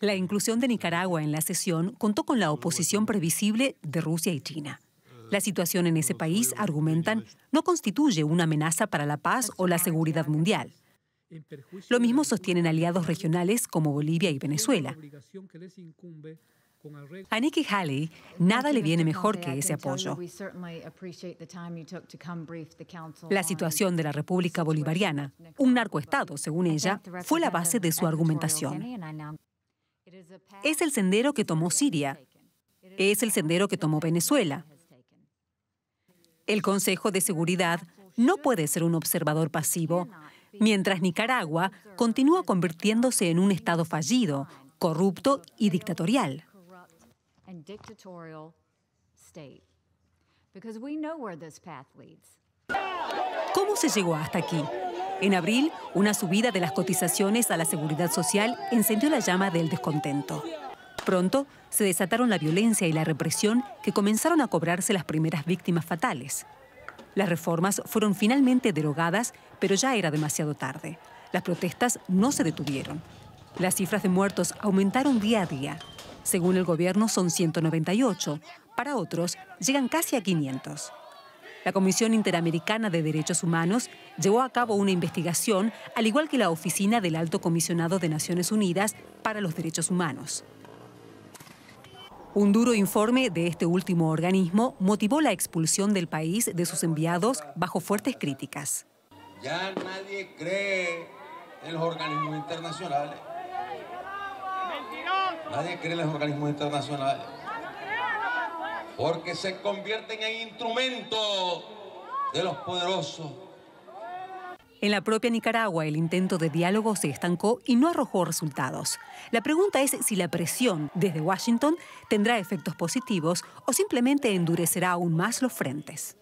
La inclusión de Nicaragua en la sesión contó con la oposición previsible de Rusia y China. La situación en ese país, argumentan, no constituye una amenaza para la paz o la seguridad mundial. Lo mismo sostienen aliados regionales como Bolivia y Venezuela. A Nikki Haley nada le viene mejor que ese apoyo. La situación de la República Bolivariana, un narcoestado, según ella, fue la base de su argumentación. Es el sendero que tomó Siria. Es el sendero que tomó Venezuela. El Consejo de Seguridad no puede ser un observador pasivo, mientras Nicaragua continúa convirtiéndose en un Estado fallido, corrupto y dictatorial and dictatorial state. ¿Cómo se llegó hasta aquí? En abril, una subida de las cotizaciones a la seguridad social encendió la llama del descontento. Pronto se desataron la violencia y la represión que comenzaron a cobrarse las primeras víctimas fatales. Las reformas fueron finalmente derogadas, pero ya era demasiado tarde. Las protestas no se detuvieron. Las cifras de muertos aumentaron día a día. Según el gobierno son 198, para otros llegan casi a 500. La Comisión Interamericana de Derechos Humanos llevó a cabo una investigación, al igual que la Oficina del Alto Comisionado de Naciones Unidas para los Derechos Humanos. Un duro informe de este último organismo motivó la expulsión del país de sus enviados bajo fuertes críticas. Ya nadie cree en los organismos internacionales. Nadie cree en los organismos internacionales. Porque se convierten en instrumentos de los poderosos. En la propia Nicaragua, el intento de diálogo se estancó y no arrojó resultados. La pregunta es si la presión desde Washington tendrá efectos positivos o simplemente endurecerá aún más los frentes.